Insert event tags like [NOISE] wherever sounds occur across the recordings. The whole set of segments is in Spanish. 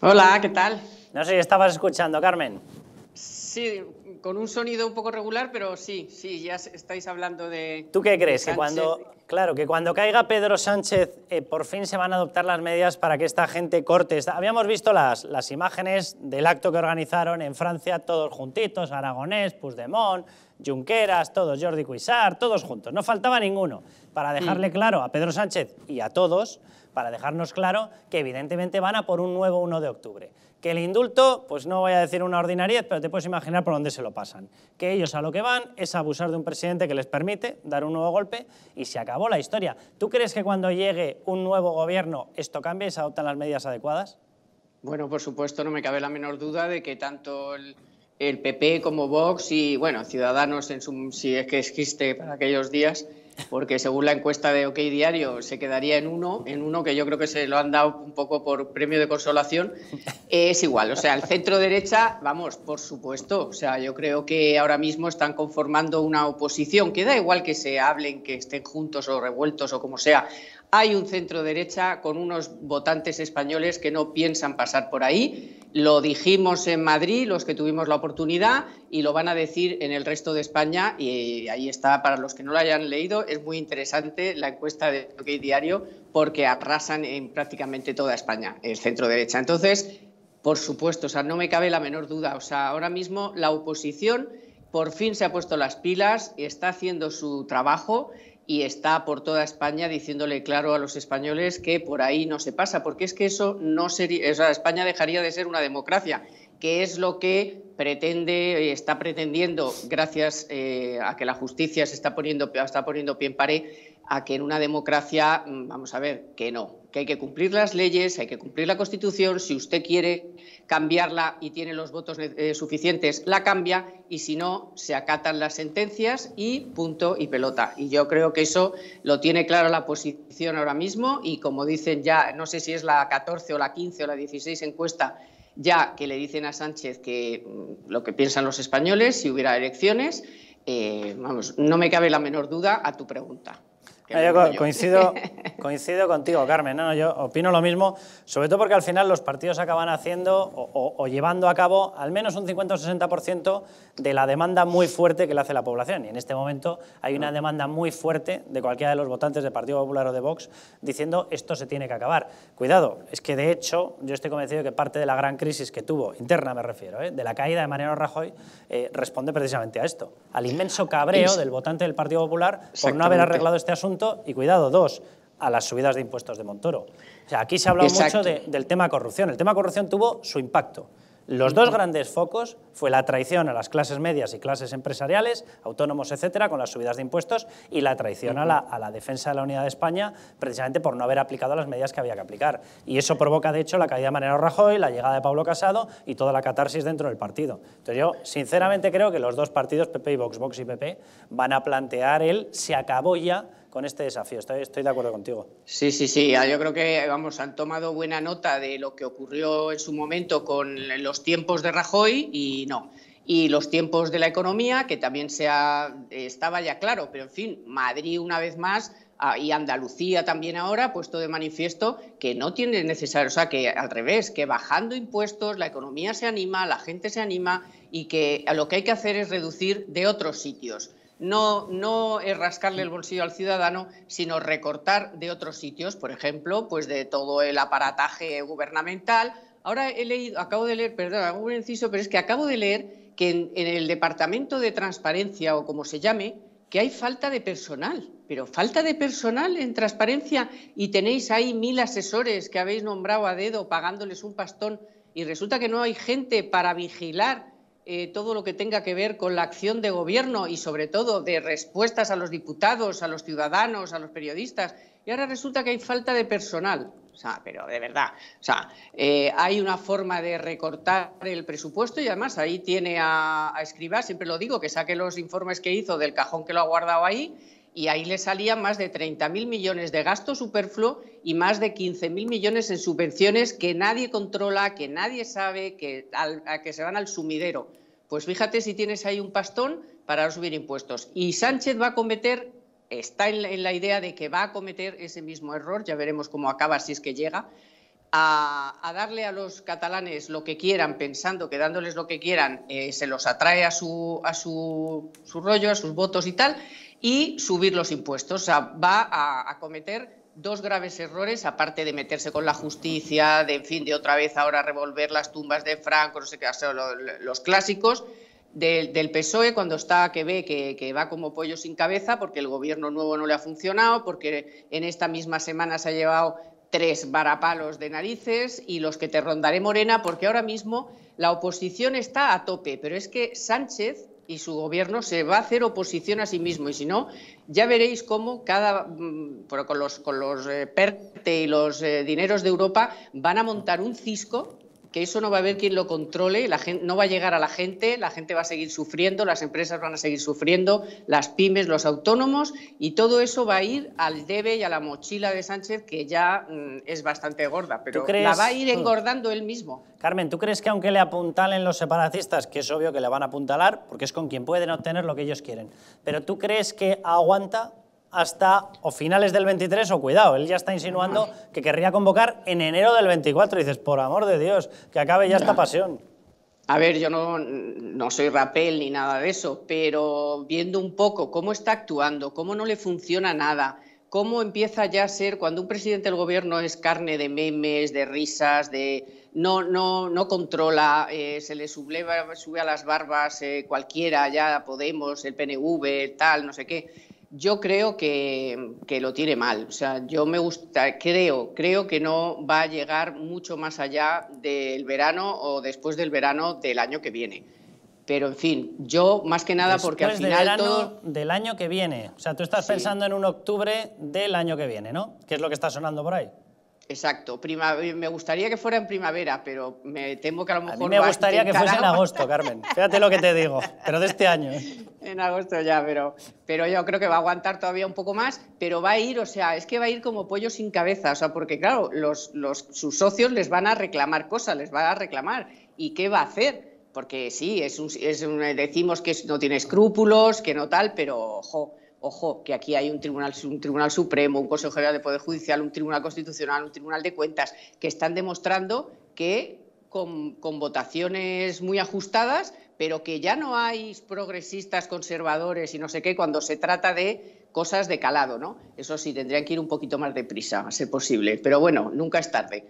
Hola, ¿qué tal? No sé si estabas escuchando, Carmen. Sí, con un sonido un poco regular, pero sí, sí, ya estáis hablando de. ¿Tú qué crees? Que cuando, claro, que cuando caiga Pedro Sánchez, eh, por fin se van a adoptar las medidas para que esta gente corte. Habíamos visto las, las imágenes del acto que organizaron en Francia, todos juntitos: Aragonés, Puigdemont, Junqueras, todos, Jordi Cuixart, todos juntos. No faltaba ninguno. Para mm. dejarle claro a Pedro Sánchez y a todos, para dejarnos claro que evidentemente van a por un nuevo 1 de octubre. Que el indulto, pues no voy a decir una ordinariedad, pero te puedes imaginar por dónde se lo pasan. Que ellos a lo que van es abusar de un presidente que les permite dar un nuevo golpe y se acabó la historia. ¿Tú crees que cuando llegue un nuevo gobierno esto cambie y se adoptan las medidas adecuadas? Bueno, por supuesto, no me cabe la menor duda de que tanto el, el PP como Vox y, bueno, Ciudadanos, en su, si es que existe para aquellos días, porque según la encuesta de OK Diario se quedaría en uno, en uno que yo creo que se lo han dado un poco por premio de consolación, es igual. O sea, el centro derecha, vamos, por supuesto. O sea, yo creo que ahora mismo están conformando una oposición que da igual que se hablen, que estén juntos o revueltos o como sea. Hay un centro derecha con unos votantes españoles que no piensan pasar por ahí. Lo dijimos en Madrid, los que tuvimos la oportunidad, y lo van a decir en el resto de España. Y ahí está, para los que no lo hayan leído, es muy interesante la encuesta de OK Diario porque arrasan en prácticamente toda España el centro derecha. Entonces, por supuesto, o sea, no me cabe la menor duda. O sea, ahora mismo la oposición por fin se ha puesto las pilas, está haciendo su trabajo y está por toda España diciéndole claro a los españoles que por ahí no se pasa, porque es que eso no sería, o sea, España dejaría de ser una democracia que es lo que pretende, eh, está pretendiendo, gracias eh, a que la justicia se está poniendo, está poniendo pie en pared, a que en una democracia, mm, vamos a ver, que no, que hay que cumplir las leyes, hay que cumplir la Constitución, si usted quiere cambiarla y tiene los votos eh, suficientes, la cambia y si no, se acatan las sentencias y punto y pelota. Y yo creo que eso lo tiene clara la posición ahora mismo y como dicen ya, no sé si es la 14 o la 15 o la 16 encuesta ya que le dicen a Sánchez que mm, lo que piensan los españoles si hubiera elecciones, eh, vamos, no me cabe la menor duda a tu pregunta. Ah, yo coincido, [LAUGHS] coincido contigo, Carmen. yo opino lo mismo, sobre todo porque al final los partidos acaban haciendo o, llevando a cabo al menos un 50 o 60% de la demanda muy fuerte que le hace la población. Y en este momento hay una ah. demanda muy fuerte de cualquiera de los votantes del Partido Popular o de Vox diciendo esto se tiene que acabar. Cuidado, es que de hecho yo estoy convencido que parte de la gran crisis que tuvo, interna me refiero, ¿eh? de la caída de Mariano Rajoy, eh, responde precisamente a esto, al inmenso cabreo del votante del Partido Popular por no haber arreglado este asunto y cuidado, dos, a las subidas de impuestos de Montoro. O sea, aquí se ha hablado mucho del tema corrupción. El tema corrupción tuvo su impacto. Los dos grandes focos fue la traición a las clases medias y clases empresariales, autónomos, etcétera, con las subidas de impuestos y la traición a la, defensa de la unidad de España, precisamente por no haber aplicado las medidas que había que aplicar. Y eso provoca, de hecho, la caída de Manero Rajoy, la llegada de Pablo Casado y toda la catarsis dentro del partido. Entonces, yo sinceramente creo que los dos partidos, PP y Vox, Vox y PP, van a plantear el se acabó ya con este desafío. Estoy, de acuerdo contigo. Sí, sí, sí. Ah, yo creo que vamos, han tomado buena nota de lo que ocurrió en su momento con los tiempos de Rajoy y no. Y los tiempos de la economía, que también se estaba ya claro, pero en fin, Madrid una vez más ah, y Andalucía también ahora ha puesto de manifiesto que no tiene necesario, o sea, que al revés, que bajando impuestos la economía se anima, la gente se anima y que lo que hay que hacer es reducir de otros sitios no, es rascarle el bolsillo al ciudadano, sino recortar de otros sitios, por ejemplo, pues de todo el aparataje gubernamental. Ahora he leído, acabo de leer, perdón, hago un inciso, pero es que acabo de leer que en el Departamento de Transparencia o como se llame, que hay falta de personal, pero falta de personal en transparencia y tenéis ahí mil asesores que habéis nombrado a dedo pagándoles un pastón y resulta que no hay gente para vigilar eh, todo lo que tenga que ver con la acción de gobierno y sobre todo de respuestas a los diputados, a los ciudadanos, a los periodistas. Y ahora resulta que hay falta de personal. O sea, pero de verdad. O sea, eh, hay una forma de recortar el presupuesto y además ahí tiene a, a siempre lo digo, que saque los informes que hizo del cajón que lo ha guardado ahí y ahí le salían más de 30.000 millones de gasto superfluo y más de 15.000 millones en subvenciones que nadie controla, que nadie sabe, que, a que se van al sumidero. Pues fíjate si tienes ahí un pastón para subir impuestos. Y Sánchez va a cometer, está en la, idea de que va a cometer ese mismo error, ya veremos cómo acaba si es que llega, a, darle a los catalanes lo que quieran, pensando que dándoles lo que quieran eh, se los atrae a, su rollo, a sus votos y tal, y subir los impuestos. O sea, va a, cometer dos graves errores, aparte de meterse con la justicia, de en fin, de otra vez ahora revolver las tumbas de Franco, no sé qué, los, clásicos del, PSOE cuando está que ve que, que, va como pollo sin cabeza porque el gobierno nuevo no le ha funcionado, porque en esta misma semana se ha llevado tres varapalos de narices y los que te rondaré morena, porque ahora mismo la oposición está a tope, pero es que Sánchez y su gobierno se va a hacer oposición a sí mismo. Y si no, ya veréis cómo cada, mm, con los, con los eh, PERTE y los eh, dineros de Europa van a montar un cisco que eso no va a haber quien lo controle, la gente, no va a llegar a la gente, la gente va a seguir sufriendo, las empresas van a seguir sufriendo, las pymes, los autónomos, y todo eso va a ir al debe y a la mochila de Sánchez, que ya mm, es bastante gorda, pero la va a ir hmm. engordando él mismo. Carmen, ¿tú crees que aunque le apuntalen los separatistas, que es obvio que le van a apuntalar, porque es con quien pueden obtener lo que ellos quieren, pero tú crees que aguanta hasta o finales del 23 o cuidado, él ya está insinuando que querría convocar en enero del 24. Y dices, por amor de Dios, que acabe ya esta pasión. A ver, yo no, soy rapel ni nada de eso, pero viendo un poco cómo está actuando, cómo no le funciona nada, cómo empieza ya a ser cuando un presidente del gobierno es carne de memes, de risas, de no, no, no controla, eh, se le subleva, sube a las barbas eh, cualquiera, ya Podemos, el PNV, tal, no sé qué yo creo que, que, lo tiene mal. O sea, yo me gusta, creo, creo que no va a llegar mucho más allá del verano o después del verano del año que viene. Pero en fin, yo más que nada porque al final del del año que viene. O sea, tú estás pensando en un octubre del año que viene, ¿no? Que es lo que está sonando por ahí. Exacto, me gustaría que fuera en primavera, pero me temo que a lo mejor... A mí me gustaría que fuese en agosto, Carmen, fíjate lo que te digo, pero de este año. ¿eh? En agosto ya, pero, pero yo creo que va a aguantar todavía un poco más, pero va a ir, o sea, es que va a ir como pollo sin cabeza, o sea, porque claro, los, los, sus socios les van a reclamar cosas, les van a reclamar, ¿y qué va a hacer? Porque sí, es, un, decimos que no tiene escrúpulos, que no tal, pero ojo Ojo, que aquí hay un tribunal, un tribunal Supremo, un Consejo General de Poder Judicial, un Tribunal Constitucional, un Tribunal de Cuentas, que están demostrando que con, votaciones muy ajustadas, pero que ya no hay progresistas, conservadores y no sé qué cuando se trata de cosas de calado, ¿no? Eso sí, tendrían que ir un poquito más deprisa, a ser posible, pero bueno, nunca es tarde.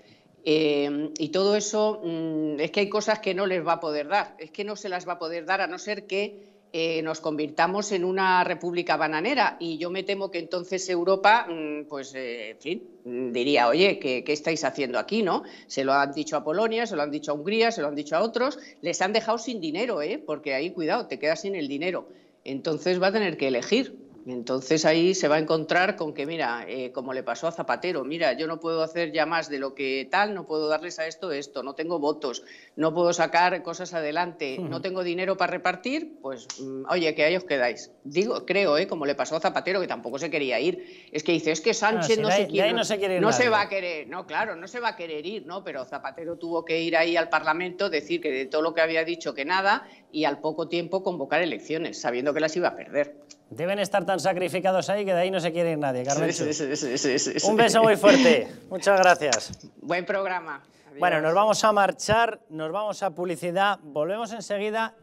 Eh, y todo eso mm, es que hay cosas que no les va a poder dar, es que no se las va a poder dar a no ser que eh, nos convirtamos en una república bananera y yo me temo que entonces Europa, mm, pues, eh, en fin, mm, diría, oye, ¿qué, ¿qué, estáis haciendo aquí, no? Se lo han dicho a Polonia, se lo han dicho a Hungría, se lo han dicho a otros, les han dejado sin dinero, ¿eh? Porque ahí, cuidado, te quedas sin el dinero. Entonces va a tener que elegir entonces ahí se va a encontrar con que, mira, eh, como le pasó a Zapatero, mira, yo no puedo hacer ya más de lo que tal, no puedo darles a esto esto, no tengo votos, no puedo sacar cosas adelante, no tengo dinero para repartir, pues mm, oye, que ahí os quedáis. Digo, creo, eh, como le pasó a Zapatero, que tampoco se quería ir. Es que dice, es que ah, Sánchez no, se, quiere, no se, ir no se va a querer, no, claro, no se va a querer ir, ¿no? Pero Zapatero tuvo que ir ahí al Parlamento, decir que de todo lo que había dicho que nada, y al poco tiempo convocar elecciones, sabiendo que las iba a perder. Deben estar tan sacrificados ahí que de ahí no se quiere ir nadie, Carlos. Sí, sí, sí, Un beso muy fuerte. [LAUGHS] Muchas gracias. Buen programa. Bueno, nos vamos a marchar, nos vamos a publicidad, volvemos enseguida